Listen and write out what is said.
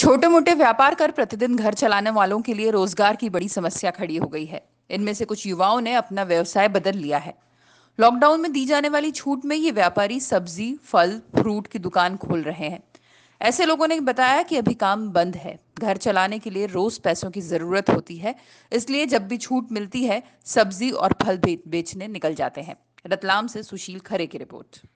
छोटे मोटे व्यापार कर प्रतिदिन घर चलाने वालों के लिए रोजगार की बड़ी समस्या खड़ी हो गई है इनमें से कुछ युवाओं ने अपना व्यवसाय बदल लिया है लॉकडाउन में दी जाने वाली छूट में ये व्यापारी सब्जी फल फ्रूट की दुकान खोल रहे हैं ऐसे लोगों ने बताया कि अभी काम बंद है घर चलाने के लिए रोज पैसों की जरूरत होती है इसलिए जब भी छूट मिलती है सब्जी और फल बेचने निकल जाते हैं रतलाम से सुशील खरे की रिपोर्ट